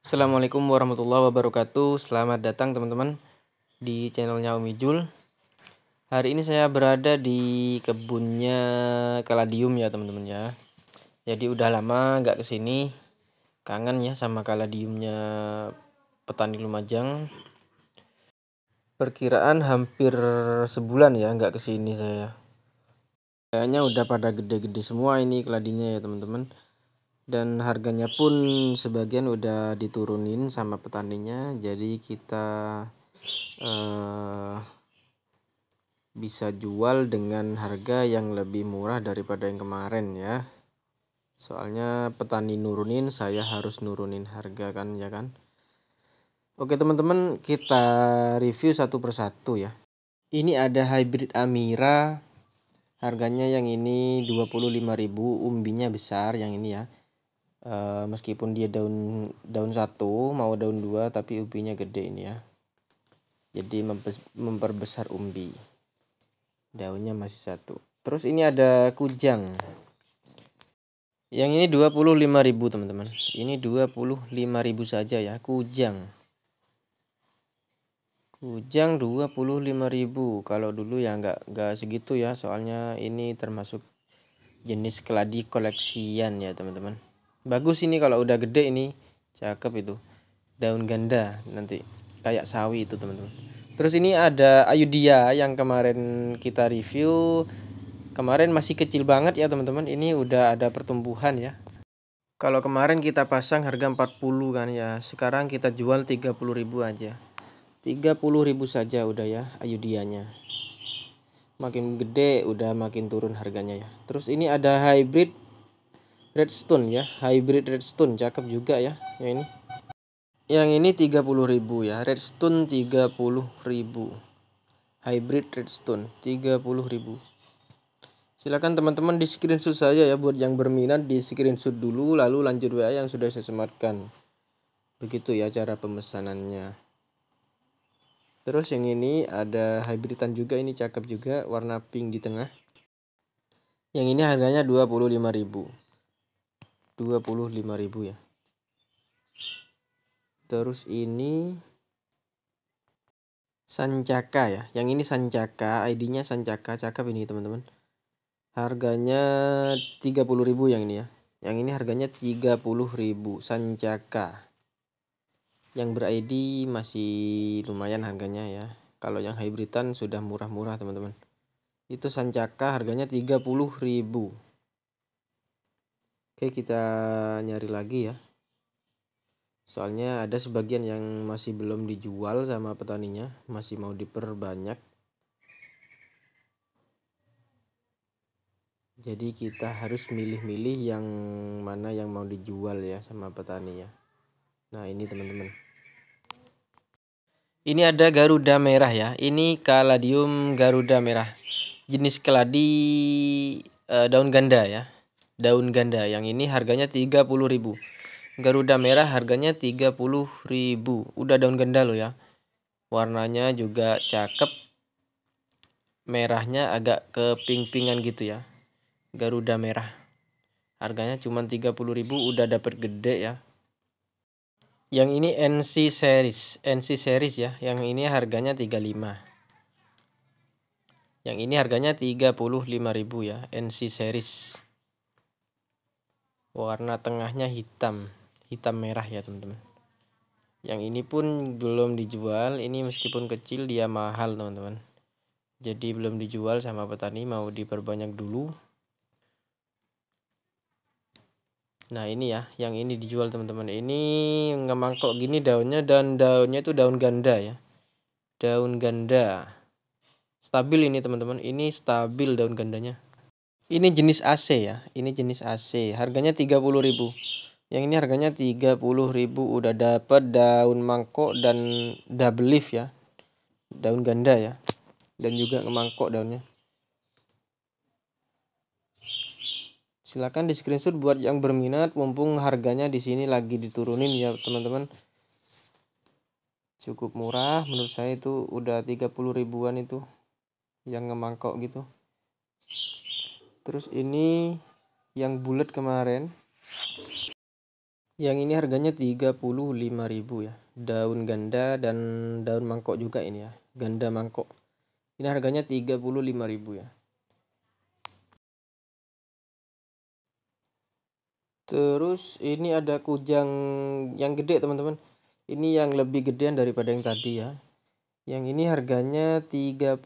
Assalamualaikum warahmatullahi wabarakatuh Selamat datang teman-teman Di channelnya Umi Jul Hari ini saya berada di kebunnya Kaladium ya teman-teman ya Jadi udah lama gak kesini Kangen ya sama Kaladiumnya petani Lumajang Perkiraan hampir sebulan ya Gak kesini saya Kayaknya udah pada gede-gede semua ini keladinya ya teman-teman dan harganya pun sebagian udah diturunin sama petaninya jadi kita uh, bisa jual dengan harga yang lebih murah daripada yang kemarin ya soalnya petani nurunin saya harus nurunin harga kan ya kan oke teman-teman kita review satu persatu ya ini ada hybrid Amira harganya yang ini 25.000 umbinya besar yang ini ya uh, meskipun dia daun daun satu mau daun dua tapi ubinya gede ini ya jadi memperbesar umbi daunnya masih satu terus ini ada kujang yang ini 25.000 teman-teman ini 25.000 saja ya kujang kujang 25.000 kalau dulu ya nggak nggak segitu ya soalnya ini termasuk jenis keladi koleksian ya teman-teman bagus ini kalau udah gede ini cakep itu daun ganda nanti kayak sawi itu teman-teman terus ini ada ayudia yang kemarin kita review kemarin masih kecil banget ya teman-teman ini udah ada pertumbuhan ya kalau kemarin kita pasang harga 40 kan ya sekarang kita jual ribu aja ribu saja udah ya ayudianya makin gede udah makin turun harganya ya terus ini ada hybrid redstone ya hybrid redstone cakep juga ya yang ini yang ini 30.000 ya redstone 30.000 hybrid redstone 30.000 silakan teman-teman di screenshot saja ya buat yang berminat di screenshot dulu lalu lanjut WA yang sudah saya sematkan begitu ya cara pemesanannya terus yang ini ada hybridan juga ini cakep juga warna pink di tengah yang ini harganya 25.000 25.000 ya terus ini Sancaka ya yang ini Sancaka ID-nya Sancaka cakep ini teman-teman harganya 30.000 yang ini ya yang ini harganya 30.000 Sancaka yang ber-ID masih lumayan harganya ya kalau yang hybridan sudah murah-murah teman-teman itu Sancaka harganya 30.000 Oke, kita nyari lagi ya. Soalnya ada sebagian yang masih belum dijual sama petaninya, masih mau diperbanyak. Jadi kita harus milih-milih yang mana yang mau dijual ya sama petaninya. Nah ini teman-teman. Ini ada Garuda merah ya. Ini Kaladium Garuda merah. Jenis keladi e, daun ganda ya daun ganda. Yang ini harganya 30.000. Garuda merah harganya 30.000. Udah daun ganda lo ya. Warnanya juga cakep. Merahnya agak ke pink-pingan gitu ya. Garuda merah. Harganya cuma 30.000 udah dapet gede ya. Yang ini NC series, NC series ya. Yang ini harganya 35. Yang ini harganya 35.000 ya, NC series warna tengahnya hitam hitam merah ya teman-teman yang ini pun belum dijual ini meskipun kecil dia mahal teman-teman jadi belum dijual sama petani mau diperbanyak dulu Nah ini ya, yang ini dijual teman-teman. Ini ngemangkok gini daunnya dan daunnya itu daun ganda ya. Daun ganda. Stabil ini teman-teman. Ini stabil daun gandanya. Ini jenis AC ya. Ini jenis AC. Harganya 30.000 yang ini harganya 30.000 udah dapat daun mangkok dan double leaf ya daun ganda ya dan juga mangkok daunnya silahkan di screenshot buat yang berminat mumpung harganya di sini lagi diturunin ya teman-teman cukup murah menurut saya itu udah 30 ribuan itu yang ngemangkok gitu terus ini yang bulat kemarin yang ini harganya 35.000 ya daun ganda dan daun mangkok juga ini ya ganda mangkok ini harganya 35.000 ya terus ini ada kujang yang gede teman-teman ini yang lebih gedean daripada yang tadi ya yang ini harganya 35.000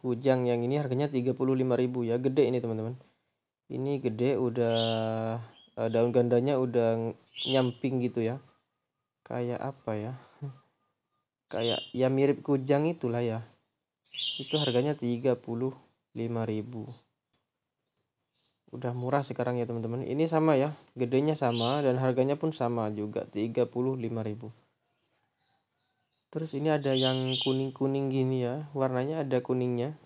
Kujang yang ini harganya 35.000 ya. Gede ini, teman-teman. Ini gede udah eh, daun gandanya udah nyamping gitu ya. Kayak apa ya? Kayak ya mirip kujang itulah ya. Itu harganya 35.000. Udah murah sekarang ya, teman-teman. Ini sama ya, gedenya sama dan harganya pun sama juga 35.000 Terus ini ada yang kuning-kuning gini ya, warnanya ada kuningnya.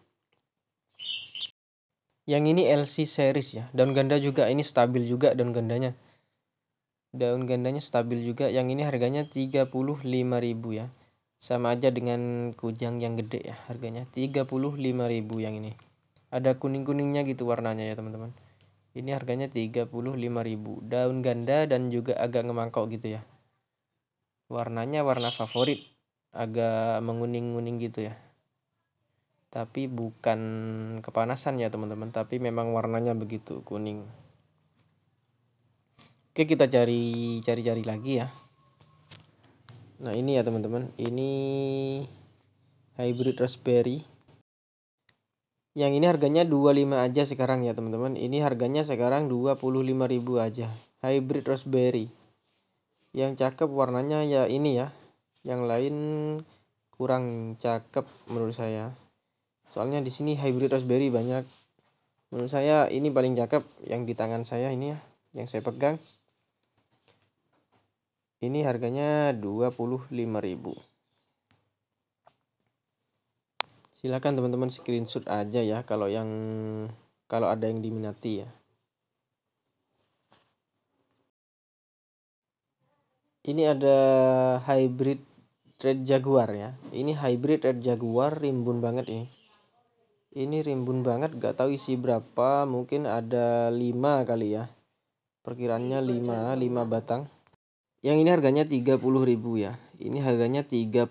Yang ini LC series ya, daun ganda juga ini stabil juga daun gandanya. Daun gandanya stabil juga, yang ini harganya 35.000 ya. Sama aja dengan kujang yang gede ya, harganya 35.000 yang ini. Ada kuning-kuningnya gitu warnanya ya, teman-teman. Ini harganya 35.000, daun ganda dan juga agak ngemangkok gitu ya. Warnanya warna favorit agak menguning-nguning gitu ya tapi bukan kepanasan ya teman-teman tapi memang warnanya begitu kuning oke kita cari cari-cari lagi ya nah ini ya teman-teman ini hybrid raspberry yang ini harganya 25 aja sekarang ya teman-teman ini harganya sekarang 25.000 aja hybrid raspberry yang cakep warnanya ya ini ya yang lain kurang cakep menurut saya soalnya di sini hybrid raspberry banyak menurut saya ini paling cakep yang di tangan saya ini ya yang saya pegang ini harganya 25.000 silakan teman-teman screenshot aja ya kalau yang kalau ada yang diminati ya ini ada hybrid Red Jaguar ya. Ini hybrid Red Jaguar rimbun banget ini. Ini rimbun banget gak tahu isi berapa, mungkin ada 5 kali ya. perkiranya 5, 5 batang. Yang ini harganya 30.000 ya. Ini harganya 30.000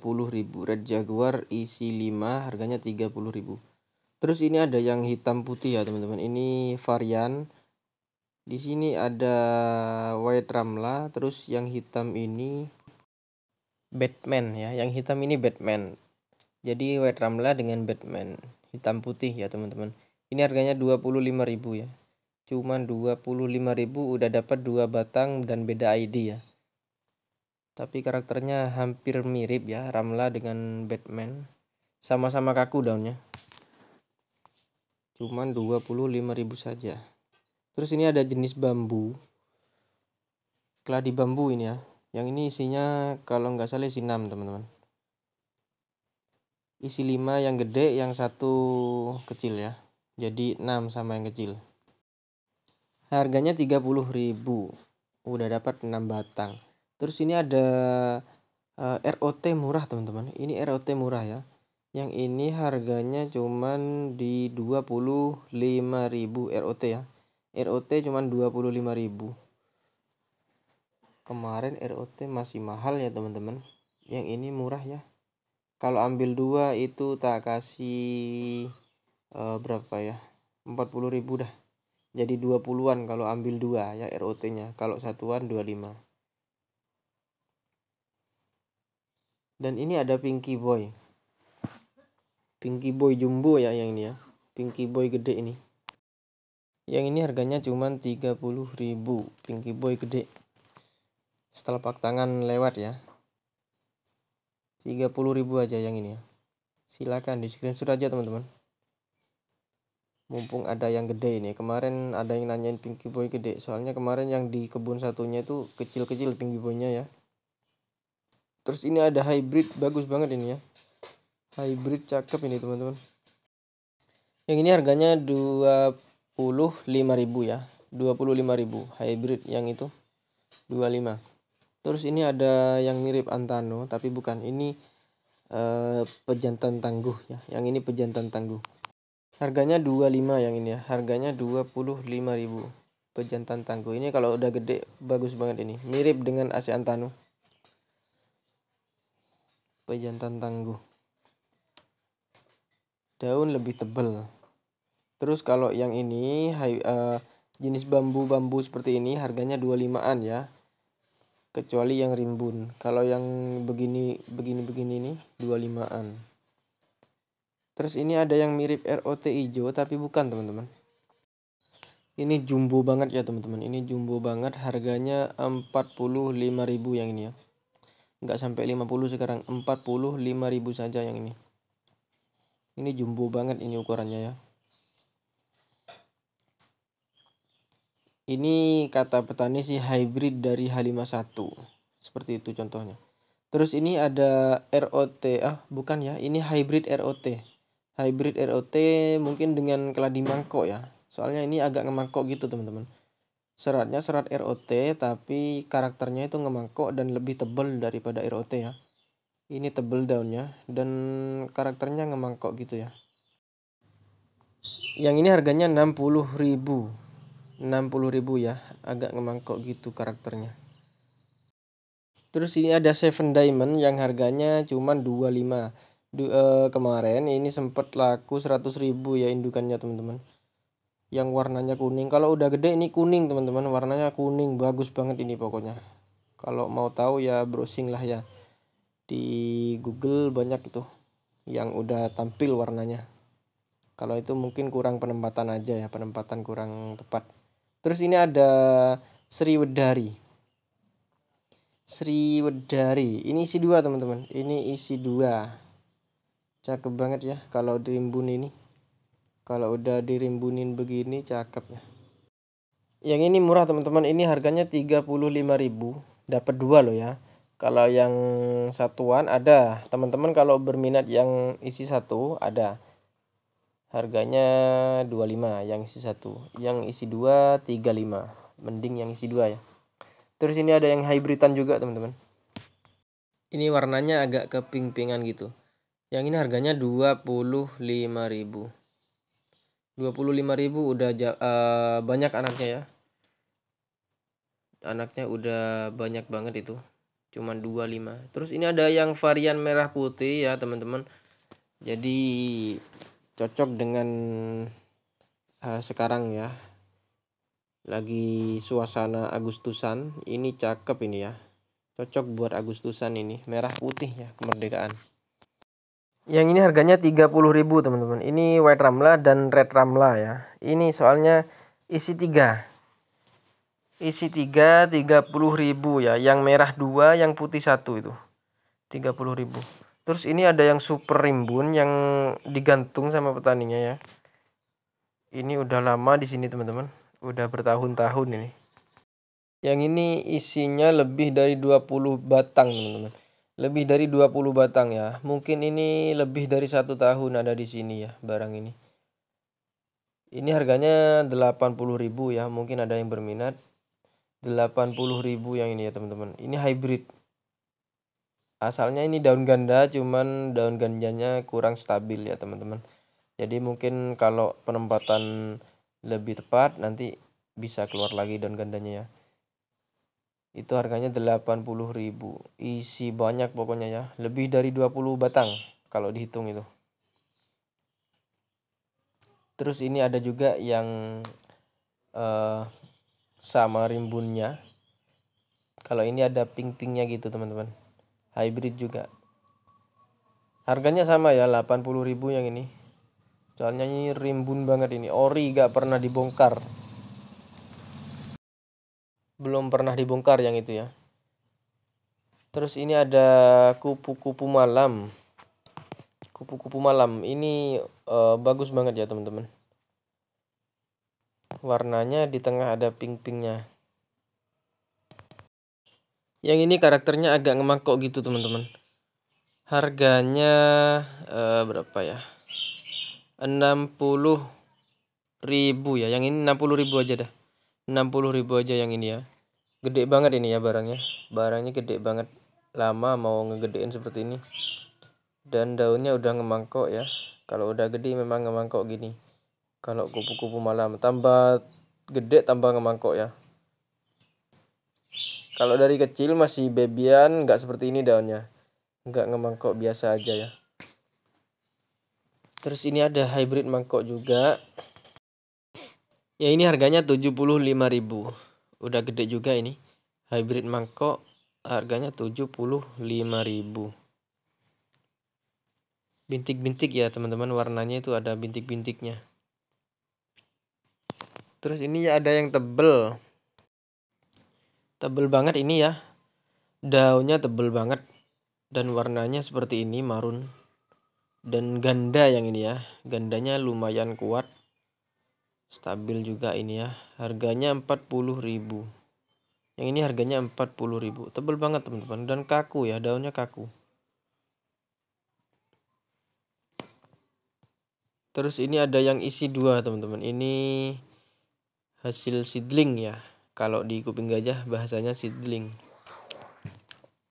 Red Jaguar isi 5 harganya 30.000. Terus ini ada yang hitam putih ya, teman-teman. Ini varian di sini ada white ramla, terus yang hitam ini Batman ya yang hitam ini Batman jadi White Ramla dengan Batman hitam putih ya teman-teman ini harganya 25.000 ya cuman 25.000 udah dapat dua batang dan beda ID ya tapi karakternya hampir mirip ya Ramla dengan Batman sama-sama kaku daunnya cuman 25.000 saja terus ini ada jenis bambu keladi bambu ini ya yang ini isinya kalau nggak salah isi 6 teman-teman isi 5 yang gede yang satu kecil ya jadi 6 sama yang kecil harganya 30.000 udah dapat 6 batang terus ini ada uh, eh, ROT murah teman-teman ini ROT murah ya yang ini harganya cuman di 25.000 ROT ya ROT cuman 25.000 kemarin ROT masih mahal ya teman-teman yang ini murah ya kalau ambil dua itu tak kasih uh, berapa ya 40 ribu dah jadi 20-an kalau ambil dua ya ROT nya kalau satuan 25 dan ini ada Pinky Boy Pinky Boy jumbo ya yang ini ya Pinky Boy gede ini yang ini harganya cuma 30.000 Pinky Boy gede setelah pak tangan lewat ya 30.000 aja yang ini ya silakan di screenshot aja teman-teman mumpung ada yang gede ini kemarin ada yang nanyain pinky boy gede soalnya kemarin yang di kebun satunya itu kecil-kecil pinky boynya ya terus ini ada hybrid bagus banget ini ya hybrid cakep ini teman-teman yang ini harganya 25.000 ya 25.000 hybrid yang itu 25 Terus ini ada yang mirip Antano tapi bukan ini eh, pejantan tangguh ya. Yang ini pejantan tangguh. Harganya 25 yang ini ya. Harganya 25.000. Pejantan tangguh. Ini kalau udah gede bagus banget ini. Mirip dengan AC Antano. Pejantan tangguh. Daun lebih tebal. Terus kalau yang ini hai, uh, jenis bambu-bambu seperti ini harganya 25-an ya kecuali yang rimbun kalau yang begini begini begini ini 25an terus ini ada yang mirip ROT hijau tapi bukan teman-teman ini jumbo banget ya teman-teman ini jumbo banget harganya 45.000 yang ini ya nggak sampai 50 sekarang 45.000 saja yang ini ini jumbo banget ini ukurannya ya Ini kata petani si hybrid dari H51. Seperti itu contohnya. Terus ini ada ROT. Ah, bukan ya. Ini hybrid ROT. Hybrid ROT mungkin dengan keladi mangkok ya. Soalnya ini agak ngemangkok gitu, teman-teman. Seratnya serat ROT tapi karakternya itu ngemangkok dan lebih tebel daripada ROT ya. Ini tebel daunnya dan karakternya ngemangkok gitu ya yang ini harganya 60.000 60.000 ya agak ngemangkok gitu karakternya terus ini ada Seven Diamond yang harganya cuman 25 du, uh, kemarin ini sempat laku 100.000 ya indukannya teman-teman yang warnanya kuning kalau udah gede ini kuning teman-teman warnanya kuning bagus banget ini pokoknya kalau mau tahu ya browsing lah ya di Google banyak itu yang udah tampil warnanya kalau itu mungkin kurang penempatan aja ya penempatan kurang tepat Terus ini ada sri wedari sri wedari Ini isi dua teman-teman. Ini isi dua. Cakep banget ya kalau dirimbun ini. Kalau udah dirimbunin begini cakep ya. Yang ini murah teman-teman. Ini harganya 35.000. Dapat dua loh ya. Kalau yang satuan ada. Teman-teman kalau berminat yang isi satu ada harganya 25 yang isi satu yang isi dua 35 mending yang isi dua ya terus ini ada yang hybridan juga teman-teman ini warnanya agak ke pink pingan gitu yang ini harganya 25.000 25.000 udah uh, banyak anaknya ya anaknya udah banyak banget itu cuman 25 terus ini ada yang varian merah putih ya teman-teman jadi cocok dengan uh, sekarang ya lagi suasana Agustusan ini cakep ini ya cocok buat Agustusan ini merah putih ya kemerdekaan yang ini harganya 30.000 teman-teman ini white ramla dan red ramla ya ini soalnya isi tiga isi tiga 30.000 ya yang merah dua yang putih satu itu 30.000 Terus ini ada yang super rimbun yang digantung sama petaninya ya. Ini udah lama di sini teman-teman. Udah bertahun-tahun ini. Yang ini isinya lebih dari 20 batang teman-teman. Lebih dari 20 batang ya. Mungkin ini lebih dari satu tahun ada di sini ya barang ini. Ini harganya 80.000 ya. Mungkin ada yang berminat. 80.000 yang ini ya teman-teman. Ini hybrid asalnya ini daun ganda cuman daun ganjanya kurang stabil ya teman-teman jadi mungkin kalau penempatan lebih tepat nanti bisa keluar lagi daun gandanya ya itu harganya 80.000 isi banyak pokoknya ya lebih dari 20 batang kalau dihitung itu terus ini ada juga yang uh, sama rimbunnya kalau ini ada pink-pinknya gitu teman-teman hybrid juga harganya sama ya 80.000 yang ini soalnya ini rimbun banget ini ori gak pernah dibongkar belum pernah dibongkar yang itu ya terus ini ada kupu-kupu malam kupu-kupu malam ini uh, bagus banget ya teman-teman warnanya di tengah ada pink-pinknya yang ini karakternya agak ngemangkok gitu teman-teman harganya uh, berapa ya 60 ribu ya yang ini 60 ribu aja dah 60 ribu aja yang ini ya gede banget ini ya barangnya barangnya gede banget lama mau ngegedein seperti ini dan daunnya udah ngemangkok ya kalau udah gede memang ngemangkok gini kalau kupu-kupu malam tambah gede tambah ngemangkok ya kalau dari kecil masih bebian nggak seperti ini daunnya. Nggak ngemangkok biasa aja ya. Terus ini ada hybrid mangkok juga. Ya ini harganya 75.000. Udah gede juga ini. Hybrid mangkok harganya 75.000. Bintik-bintik ya teman-teman warnanya itu ada bintik-bintiknya. Terus ini ada yang tebel tebel banget ini ya daunnya tebel banget dan warnanya seperti ini marun dan ganda yang ini ya gandanya lumayan kuat stabil juga ini ya harganya 40.000 yang ini harganya 40.000 tebel banget teman-teman dan kaku ya daunnya kaku terus ini ada yang isi dua teman-teman ini hasil seedling ya kalau di kuping gajah bahasanya seedling.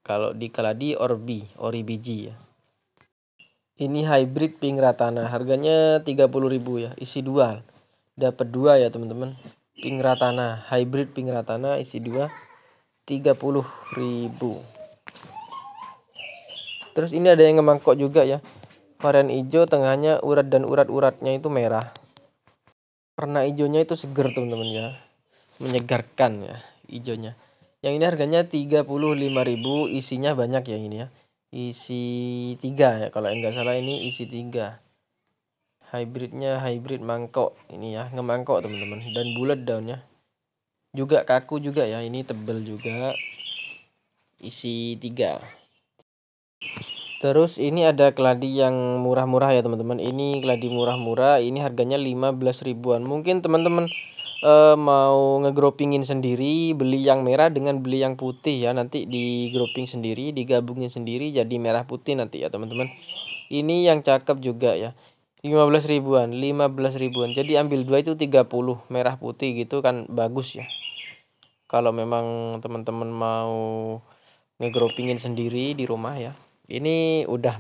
Kalau di keladi orbi, ori biji ya. Ini hybrid pink ratana harganya 30.000 ya, isi dual. Dapat dua ya teman-teman. pink ratana hybrid pink ratana isi dua 30.000. Terus ini ada yang ngemangkok juga ya. Varian hijau tengahnya urat dan urat-uratnya itu merah. Warna hijaunya itu seger teman-teman ya menyegarkan ya hijaunya yang ini harganya 35.000 isinya banyak ya ini ya isi 3 ya kalau enggak salah ini isi 3 hybridnya hybrid mangkok ini ya ngemangkok teman-teman dan bulat daunnya juga kaku juga ya ini tebel juga isi 3 terus ini ada keladi yang murah-murah ya teman-teman ini keladi murah-murah ini harganya 15 ribuan mungkin teman-teman eh, mau ngegroupingin sendiri beli yang merah dengan beli yang putih ya nanti di grouping sendiri digabungin sendiri jadi merah putih nanti ya teman-teman ini yang cakep juga ya 15 ribuan 15 ribuan jadi ambil dua itu 30 merah putih gitu kan bagus ya kalau memang teman-teman mau ngegroupingin sendiri di rumah ya ini udah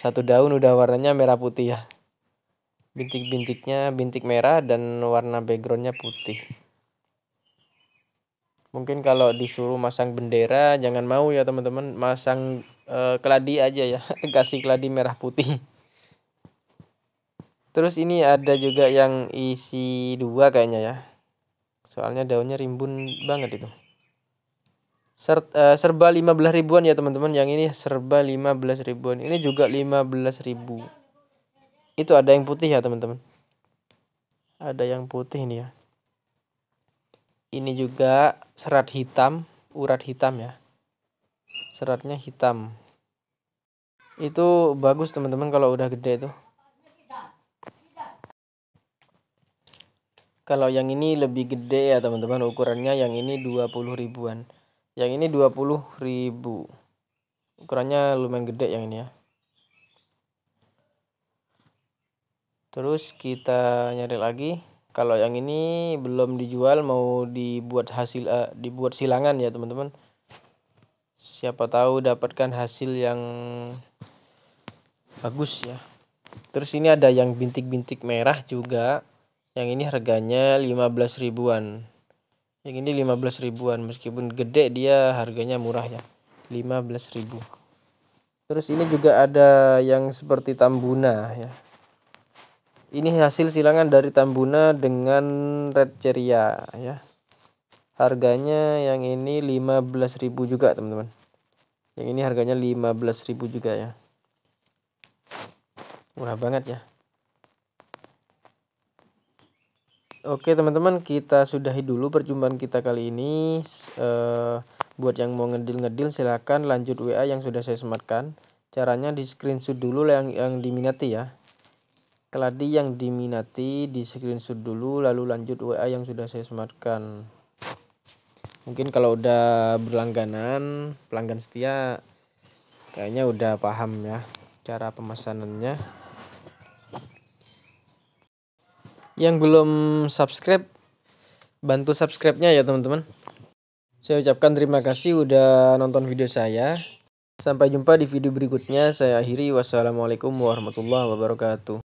satu daun udah warnanya merah putih ya bintik-bintiknya bintik merah dan warna backgroundnya putih mungkin kalau disuruh masang bendera jangan mau ya teman-teman masang uh, keladi aja ya kasih keladi merah putih terus ini ada juga yang isi dua kayaknya ya soalnya daunnya rimbun banget itu Ser, uh, serba 15 ribuan ya teman-teman yang ini serba 15 ribuan ini juga 15 ribu itu ada yang putih ya teman-teman ada yang putih nih ya ini juga serat hitam urat hitam ya seratnya hitam itu bagus teman-teman kalau udah gede tuh kalau yang ini lebih gede ya teman-teman ukurannya yang ini 20 ribuan yang ini 20 ribu ukurannya lumayan gede yang ini ya terus kita nyari lagi kalau yang ini belum dijual mau dibuat hasil uh, dibuat silangan ya teman-teman siapa tahu dapatkan hasil yang bagus ya terus ini ada yang bintik-bintik merah juga yang ini harganya 15 ribuan yang ini 15 ribuan meskipun gede dia harganya murah ya 15 ribu terus ini juga ada yang seperti tambuna ya ini hasil silangan dari Tambuna dengan Red Ceria ya. Harganya yang ini 15.000 juga, teman-teman. Yang ini harganya 15.000 juga ya. Murah banget ya. Oke teman-teman kita sudahi dulu perjumpaan kita kali ini uh, Buat yang mau ngedil-ngedil silahkan lanjut WA yang sudah saya sematkan Caranya di screenshot dulu yang, yang diminati ya Keladi yang diminati di screenshot dulu lalu lanjut WA yang sudah saya sematkan. Mungkin kalau udah berlangganan, pelanggan setia kayaknya udah paham ya cara pemesanannya. Yang belum subscribe bantu subscribe-nya ya teman-teman. Saya ucapkan terima kasih udah nonton video saya. Sampai jumpa di video berikutnya. Saya akhiri. Wassalamualaikum warahmatullahi wabarakatuh.